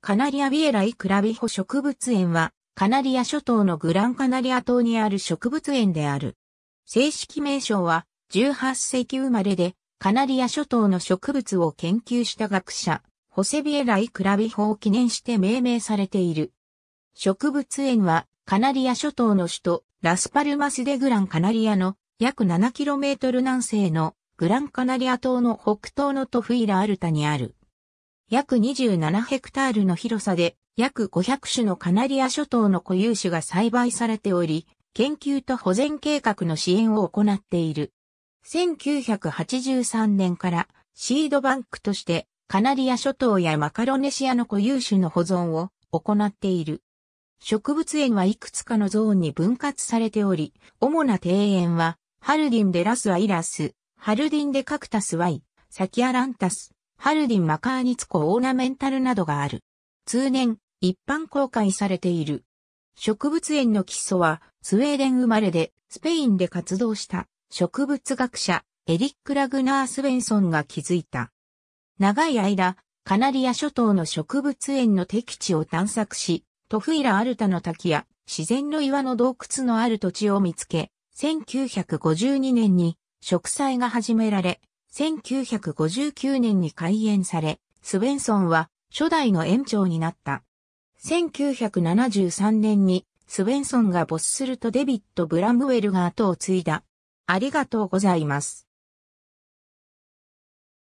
カナリアビエライクラビホ植物園は、カナリア諸島のグランカナリア島にある植物園である。正式名称は、18世紀生まれで、カナリア諸島の植物を研究した学者、ホセビエライ・クラビホを記念して命名されている。植物園は、カナリア諸島の首都、ラスパルマス・デ・グラン・カナリアの約 7km 南西のグランカナリア島の北東のトフイラ・アルタにある。約27ヘクタールの広さで、約500種のカナリア諸島の固有種が栽培されており、研究と保全計画の支援を行っている。1983年からシードバンクとしてカナリア諸島やマカロネシアの固有種の保存を行っている。植物園はいくつかのゾーンに分割されており、主な庭園は、ハルディンデラスアイラス、ハルディンデカクタスワイ、サキアランタス、ハルディン・マカーニツコオーナメンタルなどがある。通年、一般公開されている。植物園の基礎は、スウェーデン生まれで、スペインで活動した、植物学者、エリック・ラグナー・スウェンソンが築いた。長い間、カナリア諸島の植物園の敵地を探索し、トフイラ・アルタの滝や、自然の岩の洞窟のある土地を見つけ、1952年に植栽が始められ、1959年に開園され、スウェンソンは初代の園長になった。1973年にスウェンソンが没するとデビット・ブラムウェルが後を継いだ。ありがとうございます。